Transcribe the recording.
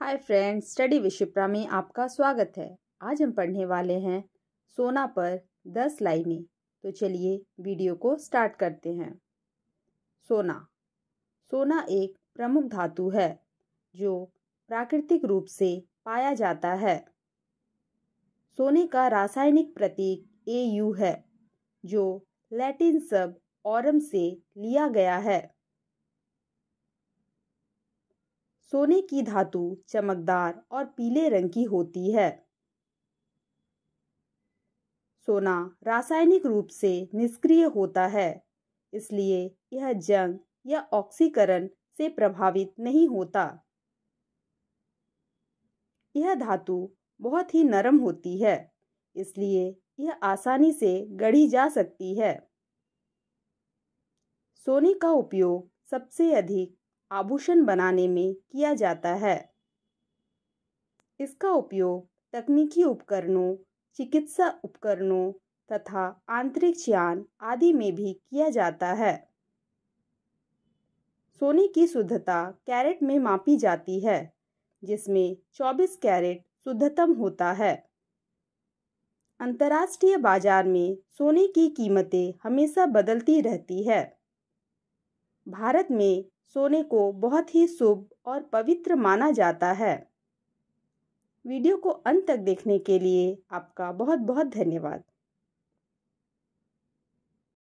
hi friends study विशिप्रा में आपका स्वागत है आज हम पढ़ने वाले हैं सोना पर दस लाइनें तो चलिए वीडियो को स्टार्ट करते हैं सोना सोना एक प्रमुख धातु है जो प्राकृतिक रूप से पाया जाता है सोने का रासायनिक प्रतीक ए यू है जो लैटिन शब्द औरम से लिया गया है सोने की धातु चमकदार और पीले रंग की होती है सोना रासायनिक रूप से निष्क्रिय होता है इसलिए यह जंग या ऑक्सीकरण से प्रभावित नहीं होता यह धातु बहुत ही नरम होती है इसलिए यह आसानी से गढ़ी जा सकती है सोने का उपयोग सबसे अधिक आभूषण बनाने में किया जाता है इसका उपयोग तकनीकी उपकरणों चिकित्सा उपकरणों तथा आंतरिक यान आदि में भी किया जाता है सोने की शुद्धता कैरेट में मापी जाती है जिसमें 24 कैरेट शुद्धतम होता है अंतर्राष्ट्रीय बाजार में सोने की कीमतें हमेशा बदलती रहती है भारत में सोने को बहुत ही शुभ और पवित्र माना जाता है वीडियो को अंत तक देखने के लिए आपका बहुत बहुत धन्यवाद